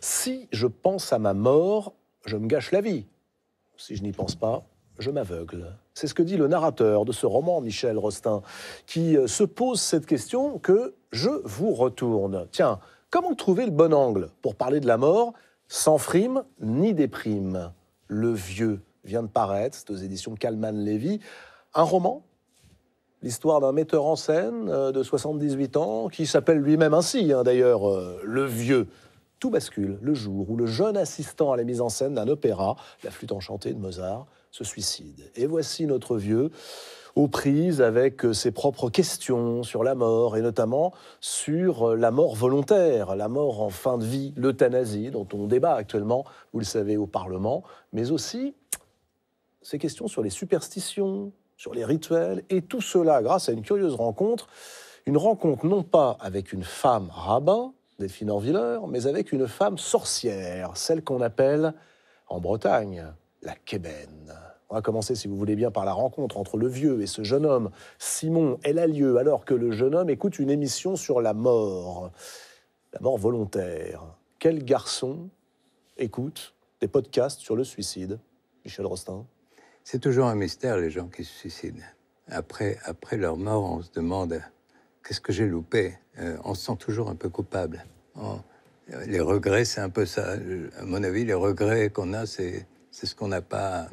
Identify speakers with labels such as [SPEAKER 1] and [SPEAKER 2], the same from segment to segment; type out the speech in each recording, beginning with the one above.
[SPEAKER 1] Si je pense à ma mort, je me gâche la vie. Si je n'y pense pas, je m'aveugle. C'est ce que dit le narrateur de ce roman, Michel Rostin, qui euh, se pose cette question que je vous retourne. Tiens, comment trouver le bon angle pour parler de la mort sans frime ni déprime Le vieux vient de paraître, c'est aux éditions Calman Lévy, un roman l'histoire d'un metteur en scène euh, de 78 ans qui s'appelle lui-même ainsi, hein, d'ailleurs, euh, le vieux tout bascule le jour où le jeune assistant à la mise en scène d'un opéra, la flûte enchantée de Mozart, se suicide. Et voici notre vieux aux prises avec euh, ses propres questions sur la mort et notamment sur euh, la mort volontaire, la mort en fin de vie, l'euthanasie dont on débat actuellement, vous le savez, au Parlement, mais aussi ses questions sur les superstitions, sur les rituels et tout cela grâce à une curieuse rencontre, une rencontre non pas avec une femme rabbin, Delphine Orvilleur, mais avec une femme sorcière, celle qu'on appelle en Bretagne la kébène. On va commencer, si vous voulez bien, par la rencontre entre le vieux et ce jeune homme. Simon, elle a lieu alors que le jeune homme écoute une émission sur la mort. La mort volontaire. Quel
[SPEAKER 2] garçon écoute des podcasts sur le suicide Michel Rostin C'est toujours un mystère, les gens qui se suicident. Après, après leur mort, on se demande qu'est-ce que j'ai loupé euh, On se sent toujours un peu coupable. Oh, euh, les regrets, c'est un peu ça. Euh, à mon avis, les regrets qu'on a, c'est ce qu'on n'a pas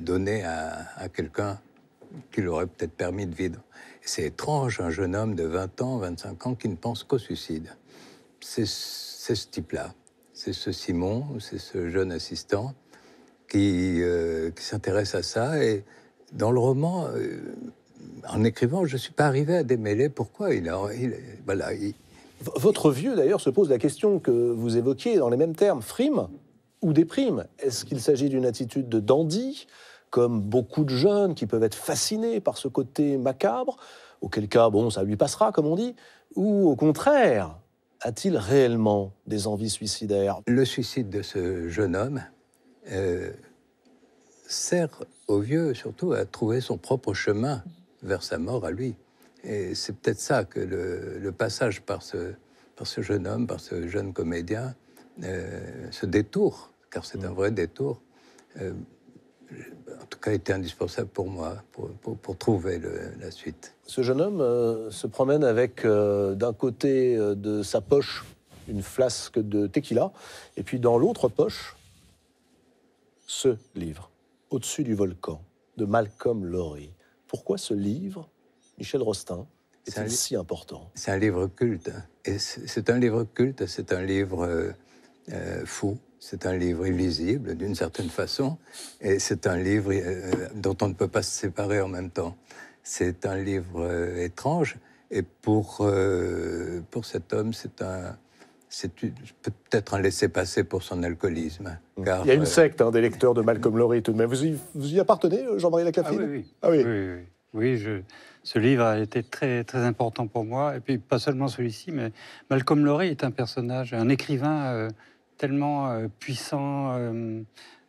[SPEAKER 2] donné à, quelqu'un qui l'aurait peut-être permis de vivre. C'est étrange, un jeune homme de 20 ans, 25 ans, qui ne pense qu'au suicide. C'est ce type-là. C'est ce Simon, c'est ce jeune assistant qui, s'intéresse à ça. Et dans le roman, en écrivant, je ne suis pas arrivé à démêler pourquoi il a. Votre vieux, d'ailleurs, se pose la question que vous
[SPEAKER 1] évoquiez dans les mêmes termes frime ou déprime Est-ce qu'il s'agit d'une attitude de dandy, comme beaucoup de jeunes qui peuvent être fascinés par ce côté macabre Auquel cas, bon, ça lui passera, comme on dit. Ou au contraire, a-t-il réellement des envies
[SPEAKER 2] suicidaires Le suicide de ce jeune homme euh, sert au vieux surtout à trouver son propre chemin vers sa mort à lui. Et c'est peut-être ça que le, passage par ce, jeune homme, par ce jeune comédien, euh, ce détour, car c'est un mm. vrai détour, euh, en tout cas était indispensable pour moi, pour, trouver la suite. Ce jeune homme euh,
[SPEAKER 1] se promène avec, euh, d'un côté de sa poche, une flasque de tequila, et puis dans l'autre poche, ce livre, Au-dessus du volcan, de Malcolm laurie pourquoi ce livre, Michel Rostin,
[SPEAKER 2] est-il si important C'est un livre culte. Hein. Et c'est un livre culte, c'est un livre euh, euh, fou, c'est un livre illisible d'une certaine façon, et c'est un livre euh, dont on ne peut pas se séparer en même temps. C'est un livre étrange, et pour, pour cet homme, c'est un, c'est peut-être un laisser passer pour son alcoolisme. Mm. Il y a une euh, secte hein, des lecteurs de Malcolm Lowry tout de Vous y, appartenez, euh, Jean-Marie Lacafine ah, ah oui, oui. oui. oui, je, ce livre a été très, très important pour moi. Et puis, pas seulement celui-ci, mais Malcolm Lowry est un personnage, un écrivain euh, tellement puissant,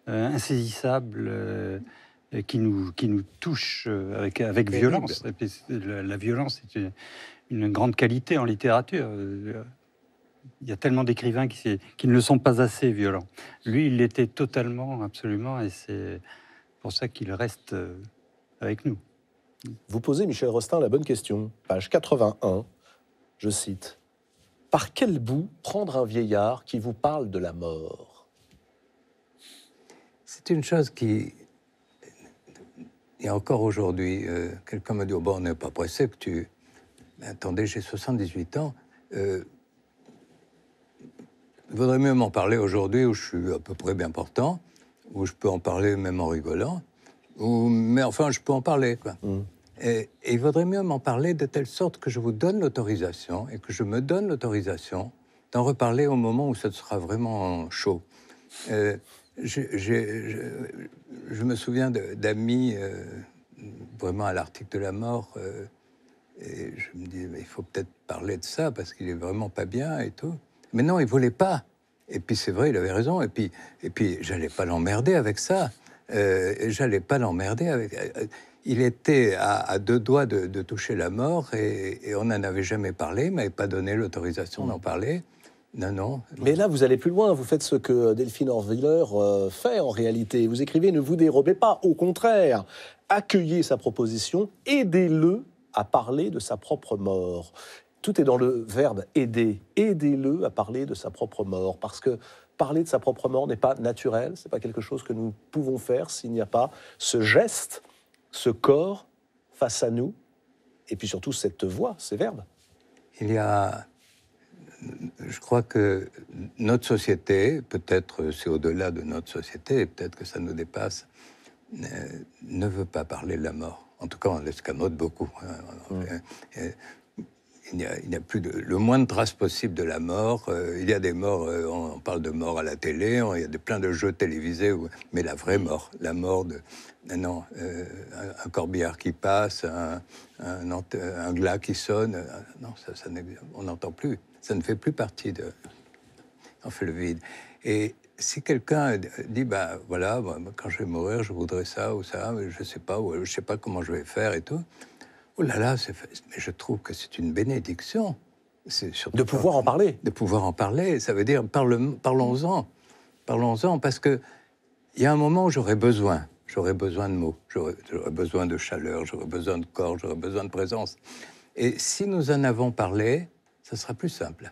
[SPEAKER 2] insaisissable. qui nous, qui nous touche avec, avec violence. Et puis, la, violence est une grande qualité en littérature il y a tellement d'écrivains qui, ne le sont pas assez violents. Lui, il l'était totalement, absolument, et c'est pour ça qu'il reste euh, avec nous.
[SPEAKER 1] Vous posez, Michel Rostin,
[SPEAKER 2] la bonne question. Page
[SPEAKER 1] 81, je cite Par quel bout prendre un vieillard qui vous
[SPEAKER 2] parle de la mort C'est une chose qui. Et encore aujourd'hui, euh, quelqu'un m'a dit oh, Bon, on n'est pas pressé que tu. Mais attendez, j'ai 78 ans. Euh, il vaudrait mieux m'en parler aujourd'hui où je suis à peu près bien portant, où je peux en parler même en rigolant, où, mais enfin, je peux en parler. Quoi. Mm. Et, il vaudrait mieux m'en parler de telle sorte que je vous donne l'autorisation et que je me donne l'autorisation d'en reparler au moment où ça sera vraiment chaud. Euh, je, me souviens d'amis euh, vraiment à l'article de la mort. Euh, et je me dis, il faut peut-être parler de ça parce qu'il est vraiment pas bien et tout. Mais non, il voulait pas. Et puis c'est vrai, il avait raison. Et puis, et puis j'allais pas l'emmerder avec ça. Euh, j'allais pas l'emmerder avec. Euh, il était à, deux doigts de, toucher la mort et, on n'en avait jamais parlé. Il m'avait pas donné l'autorisation d'en parler. Non, non. Mais là, vous allez plus loin. Vous faites ce que Delphine Orwiller euh, fait en réalité. Vous écrivez Ne vous dérobez pas.
[SPEAKER 1] Au contraire, accueillez sa proposition, aidez-le à parler de sa propre mort tout est dans le verbe aider. Aidez-le à parler de sa propre mort, parce que parler de sa propre mort n'est pas naturel, c'est pas quelque chose que nous pouvons faire s'il n'y a pas ce geste, ce corps face à nous, et puis surtout cette voix,
[SPEAKER 2] ces verbes. Il y a, je crois que notre société, peut-être c'est au-delà de notre société, peut-être que ça nous dépasse, euh, ne veut pas parler de la mort. En tout cas, on l'escamote beaucoup. Hein. Mmh il n'y a, plus le moins de traces possible de la mort. Euh, il y a des morts, euh, on, parle de mort à la télé, il y a de, plein de jeux télévisés, mais la vraie mort, la mort de. Non, euh, un, corbillard qui passe, un, glas qui sonne, non, ça, ça on n'entend plus. Ça ne fait plus partie de. On fait le vide. Et si quelqu'un dit, bah voilà, quand je vais mourir, je voudrais ça ou ça, je ne sais pas, je sais pas comment je vais faire et tout, Oh là là, mais je trouve que c'est une bénédiction. De pouvoir en parler. De pouvoir en parler, ça veut dire parlons-en. Parlons-en, parce qu'il y a un moment où j'aurais besoin. J'aurais besoin de mots, j'aurais besoin de chaleur, j'aurais besoin de corps, j'aurais besoin de présence. Et si nous en avons parlé, ça sera plus simple.